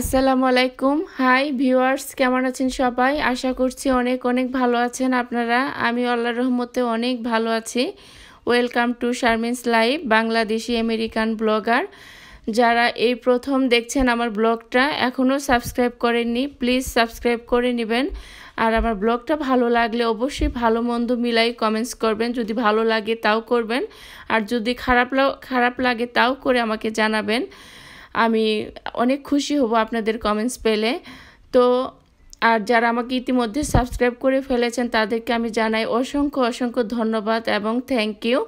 আসসালামু আলাইকুম hi viewers কেমন আছেন সবাই আশা করছি অনেক অনেক ভালো আছেন আপনারা আমি আল্লাহ রহমতে অনেক ভালো আছি welcome to Sharmin's live Bangladeshi American blogger যারা এই প্রথম দেখছেন আমার ব্লগটা এখনও সাবস্ক্রাইব করেননি প্লিজ সাবস্ক্রাইব করে নেবেন আর আমার ব্লগটা ভালো লাগলে অবশ্যই ভালো মন্দ মিলাই কমেন্টস করবেন যদি ভালো লাগে তাও করবেন আর যদি খারাপ খারাপ লাগে তাও করে আমাকে জানাবেন আমি অনেক খুশি হব আপনাদের কমেন্টস পেলে তো আর যারা আমাকে ইতিমধ্যে সাবস্ক্রাইব করে ফেলেছেন তাদেরকে আমি জানাই অসংখ্য অসংখ্য ধন্যবাদ এবং থ্যাংক ইউ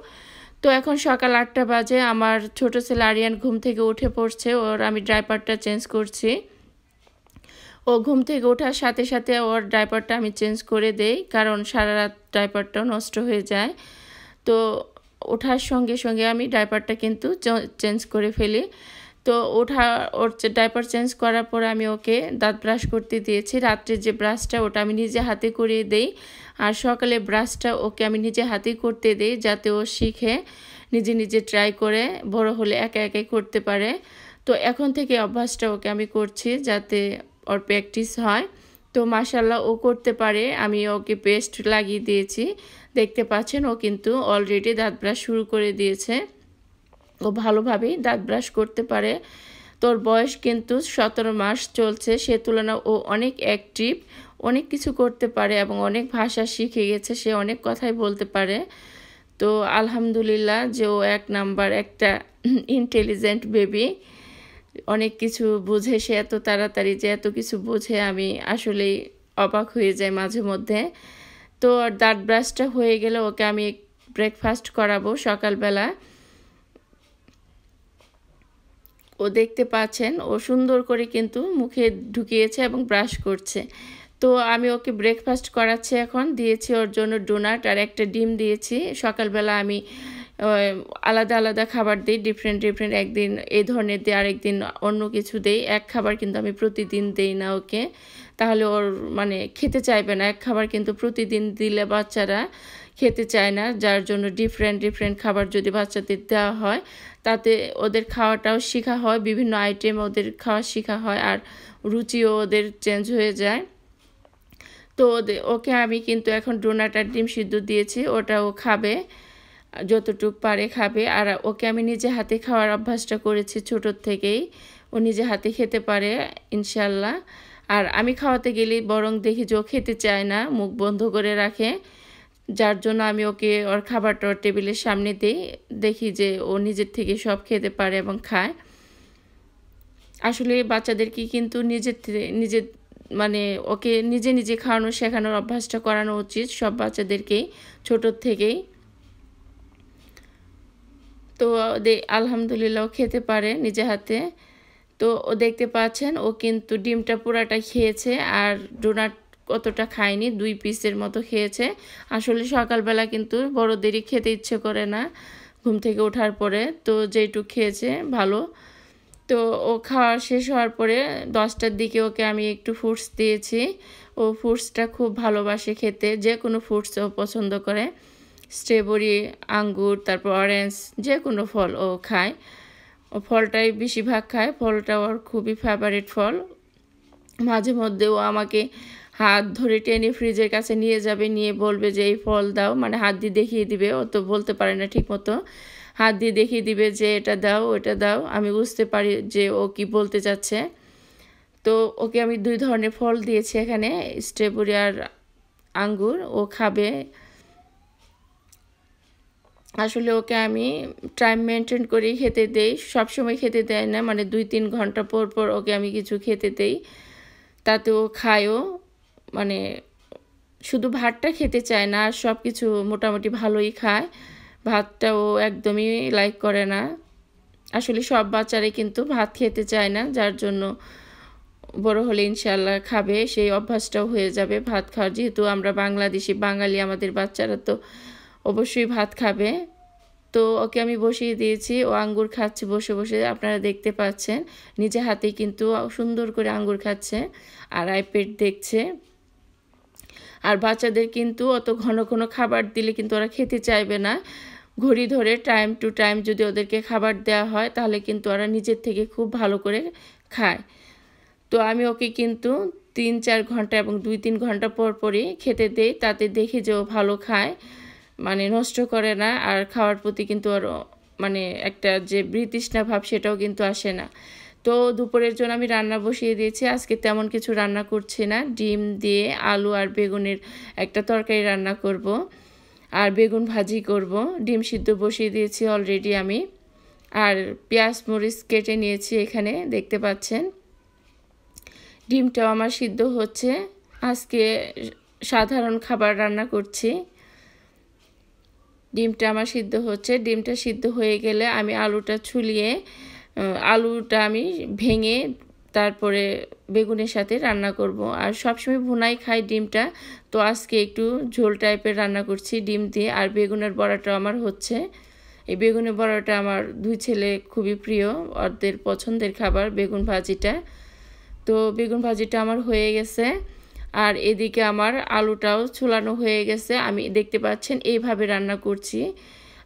তো এখন সকাল আটটা বাজে আমার ছোট ছেলে আরিয়ান ঘুম থেকে উঠে পড়ছে ওর আমি ড্রাইভারটা চেঞ্জ করছি ও ঘুম থেকে ওঠার সাথে সাথে ওর ড্রাইভারটা আমি চেঞ্জ করে দেই কারণ সারা রাত ড্রাইভারটাও নষ্ট হয়ে যায় তো ওঠার সঙ্গে সঙ্গে আমি ড্রাইভারটা কিন্তু চেঞ্জ করে ফেলি তো ওঠা ওর ডাইপার চেঞ্জ করার পর আমি ওকে দাঁত ব্রাশ করতে দিয়েছি রাত্রে যে ব্রাশটা ওটা আমি নিজে হাতে করিয়ে দেই আর সকালে ব্রাশটা ওকে আমি নিজে হাতে করতে দিই যাতে ও শিখে নিজে নিজে ট্রাই করে বড় হলে একা একাই করতে পারে তো এখন থেকে অভ্যাসটা ওকে আমি করছি যাতে ওর প্র্যাকটিস হয় তো মাসাল্লাহ ও করতে পারে আমি ওকে পেস্ট লাগিয়ে দিয়েছি দেখতে পাচ্ছেন ও কিন্তু অলরেডি দাঁত ব্রাশ শুরু করে দিয়েছে ও ভালোভাবেই দাঁত ব্রাশ করতে পারে তোর বয়স কিন্তু সতেরো মাস চলছে সে তুলনা ও অনেক অ্যাক্টিভ অনেক কিছু করতে পারে এবং অনেক ভাষা শিখে গেছে সে অনেক কথাই বলতে পারে তো আলহামদুলিল্লাহ যে ও এক নাম্বার একটা ইন্টেলিজেন্ট বেবি অনেক কিছু বুঝে সে এত তাড়াতাড়ি যে এত কিছু বুঝে আমি আসলেই অবাক হয়ে যাই মাঝে মধ্যে তো দাঁত ব্রাশটা হয়ে গেলে ওকে আমি ব্রেকফাস্ট করাবো সকালবেলা ও দেখতে পাচ্ছেন ও সুন্দর করে কিন্তু মুখে ঢুকিয়েছে এবং ব্রাশ করছে তো আমি ওকে ব্রেকফাস্ট করাচ্ছি এখন দিয়েছি ওর জন্য ডোনাট আর একটা ডিম দিয়েছি সকালবেলা আমি আলাদা আলাদা খাবার দিই ডিফারেন্ট ডিফারেন্ট একদিন এই ধরনের দিই আরেকদিন অন্য কিছু দেই এক খাবার কিন্তু আমি প্রতিদিন দেই না ওকে তাহলে ওর মানে খেতে চাইবে না এক খাবার কিন্তু প্রতিদিন দিলে বাচ্চারা খেতে চায় না যার জন্য ডিফারেন্ট ডিফারেন্ট খাবার যদি বাচ্চাদের দেওয়া হয় তাতে ওদের খাওয়াটাও শেখা হয় বিভিন্ন আইটেম ওদের খাওয়া শেখা হয় আর রুচিও ওদের চেঞ্জ হয়ে যায় তো ওকে আমি কিন্তু এখন ডোনাট আর ডিম সিদ্ধ দিয়েছি ওটা ও খাবে যতটুক পারে খাবে আর ওকে আমি নিজে হাতে খাওয়ার অভ্যাসটা করেছি ছোটোর থেকেই ও নিজে হাতে খেতে পারে ইনশাল্লাহ আর আমি খাওয়াতে গেলেই বরং দেখি যে ও খেতে চায় না মুখ বন্ধ করে রাখে যার জন্য আমি ওকে ওর খাবারটা ওর টেবিলের সামনে দিই দেখি যে ও নিজের থেকে সব খেতে পারে এবং খায় আসলে বাচ্চাদেরকে কিন্তু নিজের নিজের মানে ওকে নিজে নিজে খাওয়ানো শেখানোর অভ্যাসটা করানো উচিত সব বাচ্চাদেরকেই ছোটোর থেকেই তো আলহামদুলিল্লাহ খেতে পারে নিজে হাতে তো ও দেখতে পাচ্ছেন ও কিন্তু ডিমটা পুরাটা খেয়েছে আর ডোনাট কতটা খায়নি দুই পিসের মতো খেয়েছে আসলে সকালবেলা কিন্তু বড়দেরই খেতে ইচ্ছে করে না ঘুম থেকে ওঠার পরে তো যেটুক খেয়েছে ভালো তো ও খাওয়া শেষ হওয়ার পরে দশটার দিকে ওকে আমি একটু ফ্রুটস দিয়েছি ও ফ্রুটসটা খুব ভালোবাসে খেতে যে কোনো ফ্রুটস ও পছন্দ করে স্ট্রেবরি আঙ্গুর তারপর অরেঞ্জ যে কোনো ফল ও খায় ও ফলটাই বেশিরভাগ খায় ফলটা ওর খুবই ফেভারিট ফল মাঝে মধ্যে ও আমাকে হাত ধরে টেনে ফ্রিজের কাছে নিয়ে যাবে নিয়ে বলবে যে এই ফল দাও মানে হাত দিয়ে দেখিয়ে দিবে ও তো বলতে পারে না ঠিক মতো হাত দিয়ে দেখিয়ে দিবে যে এটা দাও ওটা দাও আমি বুঝতে পারি যে ও কি বলতে চাচ্ছে তো ওকে আমি দুই ধরনের ফল দিয়েছি এখানে স্ট্রেবরি আর আঙ্গুর ও খাবে আসলে ওকে আমি টাইম মেনটেন করে খেতে দেই সবসময় খেতে দেয় না মানে দুই তিন ঘন্টা পর পর ওকে আমি কিছু খেতে দেই তাতে ও খায়ও মানে শুধু ভাতটা খেতে চায় না আর সব কিছু মোটামুটি ভালোই খায় ভাতটাও একদমই লাইক করে না আসলে সব বাচ্চারাই কিন্তু ভাত খেতে চায় না যার জন্য বড় হলে ইনশাল্লাহ খাবে সেই অভ্যাসটাও হয়ে যাবে ভাত খাওয়ার যেহেতু আমরা বাংলাদেশি বাঙালি আমাদের বাচ্চারা তো অবশ্যই ভাত খাবে তো ওকে আমি বসিয়ে দিয়েছি ও আঙ্গুর খাচ্ছে বসে বসে আপনারা দেখতে পাচ্ছেন নিজে হাতে কিন্তু সুন্দর করে আঙ্গুর খাচ্ছে আর আইপেড দেখছে আর বাচ্চাদের কিন্তু অত ঘন ঘন খাবার দিলে কিন্তু ওরা খেতে চাইবে না ঘড়ি ধরে টাইম টু টাইম যদি ওদেরকে খাবার দেওয়া হয় তাহলে কিন্তু ওরা নিজের থেকে খুব ভালো করে খায় তো আমি ওকে কিন্তু তিন চার ঘন্টা এবং দুই তিন ঘন্টা পর পরই খেতে দেই তাতে দেখি যে ও ভালো খায় মানে নষ্ট করে না আর খাওয়ার প্রতি কিন্তু ওর মানে একটা যে বৃতৃষ্ণা ভাব সেটাও কিন্তু আসে না তো দুপুরের জন্য আমি রান্না বসিয়ে দিয়েছি আজকে তেমন কিছু রান্না করছি না ডিম দিয়ে আলু আর বেগুনের একটা তরকারি রান্না করব আর বেগুন ভাজি করব ডিম সিদ্ধ বসিয়ে দিয়েছি অলরেডি আমি আর পেঁয়াজ মরিচ কেটে নিয়েছি এখানে দেখতে পাচ্ছেন ডিমটাও আমার সিদ্ধ হচ্ছে আজকে সাধারণ খাবার রান্না করছি ডিমটা আমার সিদ্ধ হচ্ছে ডিমটা সিদ্ধ হয়ে গেলে আমি আলুটা ছুলিয়ে আলুটা আমি ভেঙে তারপরে বেগুনের সাথে রান্না করব আর সবসময় ভুনাই খাই ডিমটা তো আজকে একটু ঝোল টাইপের রান্না করছি ডিম দিয়ে আর বেগুনের বড়াটা আমার হচ্ছে এই বেগুনের বড়াটা আমার দুই ছেলে খুবই প্রিয় অর্ধের পছন্দের খাবার বেগুন ভাজিটা তো বেগুন ভাজিটা আমার হয়ে গেছে আর এদিকে আমার আলুটাও ছোলানো হয়ে গেছে আমি দেখতে পাচ্ছেন এইভাবে রান্না করছি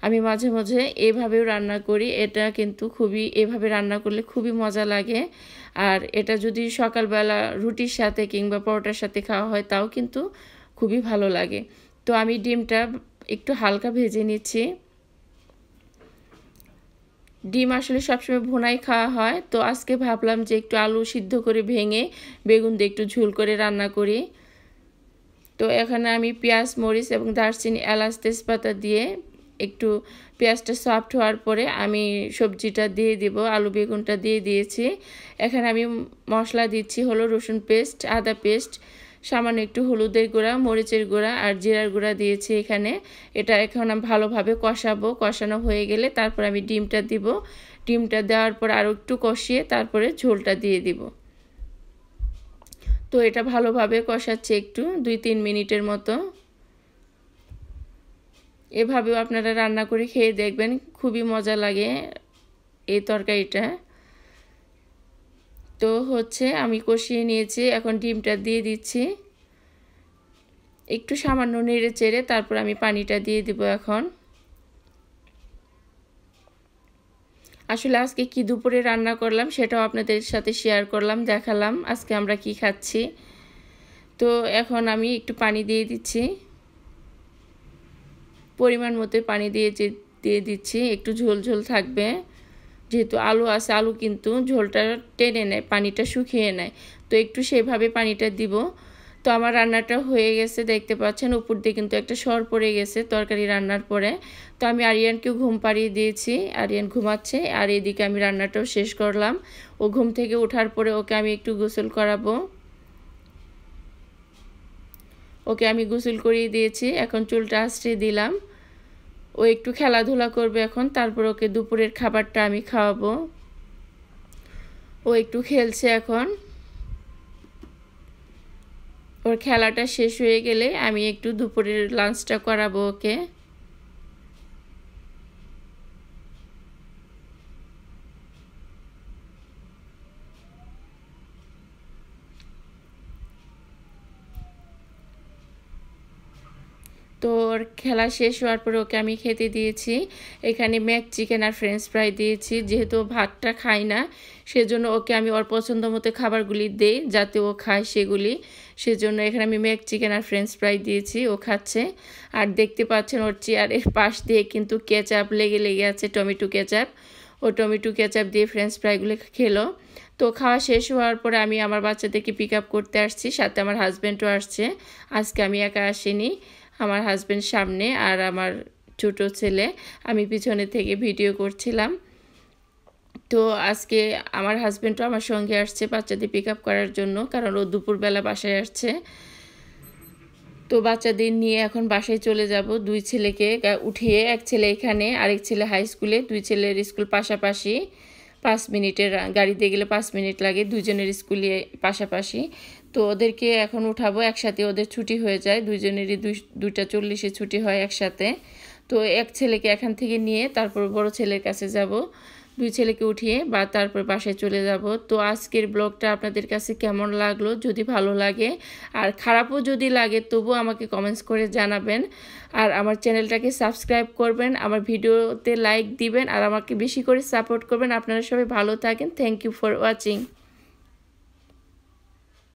আমি মাঝে মাঝে এভাবেও রান্না করি এটা কিন্তু খুবই এভাবে রান্না করলে খুবই মজা লাগে আর এটা যদি সকালবেলা রুটির সাথে কিংবা পরোটার সাথে খাওয়া হয় তাও কিন্তু খুবই ভালো লাগে তো আমি ডিমটা একটু হালকা ভেজে নিচ্ছি ডিম আসলে সবসময় ভোনাই খাওয়া হয় তো আজকে ভাবলাম যে একটু আলু সিদ্ধ করে ভেঙে বেগুন দিয়ে একটু ঝুল করে রান্না করি তো এখানে আমি পেঁয়াজ মরিচ এবং দারচিনি এলাচ তেজপাতা দিয়ে একটু পেঁয়াজটা সফট হওয়ার পরে আমি সবজিটা দিয়ে দেব আলু বেগুনটা দিয়ে দিয়েছি এখানে আমি মশলা দিচ্ছি হলো রসুন পেস্ট আদা পেস্ট সামান্য একটু হলুদের গুঁড়া মরিচের গুঁড়া আর জিরার গুঁড়া দিয়েছি এখানে এটা এখন আমি ভালোভাবে কষাবো কষানো হয়ে গেলে তারপর আমি ডিমটা দিব ডিমটা দেওয়ার পর আরও একটু কষিয়ে তারপরে ঝোলটা দিয়ে দিব তো এটা ভালোভাবে কষাচ্ছে একটু দুই তিন মিনিটের মতো এভাবেও আপনারা রান্না করে খেয়ে দেখবেন খুবই মজা লাগে এই তরকারিটা তো হচ্ছে আমি কষিয়ে নিয়েছি এখন ডিমটা দিয়ে দিচ্ছি একটু সামান্য নেড়ে চেড়ে তারপর আমি পানিটা দিয়ে দিব এখন আসলে আজকে কি দুপুরে রান্না করলাম সেটাও আপনাদের সাথে শেয়ার করলাম দেখালাম আজকে আমরা কি খাচ্ছি তো এখন আমি একটু পানি দিয়ে দিচ্ছি পরিমাণ মতো পানি দিয়ে দিয়ে দিচ্ছি একটু ঝোল ঝোল থাকবে যেহেতু আলু আছে আলু কিন্তু ঝোলটা টেনে নেয় পানিটা শুকিয়ে নেয় তো একটু সেভাবে পানিটা দিব তো আমার রান্নাটা হয়ে গেছে দেখতে পাচ্ছেন উপর দিয়ে কিন্তু একটা সর পড়ে গেছে তরকারি রান্নার পরে তো আমি আরিয়ানকেও ঘুম পাড়িয়ে দিয়েছি আরিয়ান ঘুমাচ্ছে আর এদিকে আমি রান্নাটাও শেষ করলাম ও ঘুম থেকে ওঠার পরে ওকে আমি একটু গোসল করাবো ওকে আমি গোসল করিয়ে দিয়েছি এখন চুলটা আশ্রয় দিলাম ও একটু খেলাধুলা করবে এখন তারপর ওকে দুপুরের খাবারটা আমি খাওয়াবো ও একটু খেলছে এখন ওর খেলাটা শেষ হয়ে গেলে আমি একটু দুপুরের লাঞ্চটা করাবো ওকে তো ওর খেলা শেষ হওয়ার পরে ওকে আমি খেতে দিয়েছি এখানে ম্যাক চিকেন আর ফ্রেঞ্চ ফ্রাই দিয়েছি যেহেতু ভাতটা খাই না সেজন্য ওকে আমি ওর পছন্দ মতো খাবারগুলি দেই যাতে ও খায় সেগুলি সেজন্য এখানে আমি ম্যাক চিকেন আর ফ্রেঞ্চ ফ্রাই দিয়েছি ও খাচ্ছে আর দেখতে পাচ্ছেন ওর চেয়ারের পাশ দিয়ে কিন্তু কেচাপ লেগে লেগে আছে টমেটো কেচাপ ও টমেটো কেচাপ দিয়ে ফ্রেঞ্চ ফ্রাইগুলো খেলো তো খাওয়া শেষ হওয়ার পরে আমি আমার বাচ্চাদেরকে পিক আপ করতে আসছি সাথে আমার হাজব্যান্ডও আসছে আজকে আমি একা আসিনি আমার হাজব্যান্ড সামনে আর আমার ছোট ছেলে আমি পিছনে থেকে ভিডিও করছিলাম তো আজকে আমার হাজব্যান্ডও আমার সঙ্গে আসছে বাচ্চাদের পিক করার জন্য কারণ ও দুপুরবেলা বাসায় আসছে তো বাচ্চাদের নিয়ে এখন বাসায় চলে যাব দুই ছেলেকে উঠিয়ে এক ছেলে এখানে আরেক ছেলে হাই স্কুলে দুই ছেলের স্কুল পাশাপাশি পাঁচ মিনিটের গাড়িতে গেলে পাঁচ মিনিট লাগে দুজনের স্কুলে পাশাপাশি তো ওদেরকে এখন উঠাবো একসাথে ওদের ছুটি হয়ে যায় দুজনেরই দুই দুইটা চল্লিশে ছুটি হয় একসাথে তো এক ছেলেকে এখান থেকে নিয়ে তারপর বড় ছেলের কাছে যাব দুই ছেলেকে উঠিয়ে বা তারপর বাসায় চলে যাব তো আজকের ব্লগটা আপনাদের কাছে কেমন লাগলো যদি ভালো লাগে আর খারাপও যদি লাগে তবু আমাকে কমেন্টস করে জানাবেন আর আমার চ্যানেলটাকে সাবস্ক্রাইব করবেন আমার ভিডিওতে লাইক দিবেন আর আমাকে বেশি করে সাপোর্ট করবেন আপনারা সবাই ভালো থাকেন থ্যাংক ইউ ফর ওয়াচিং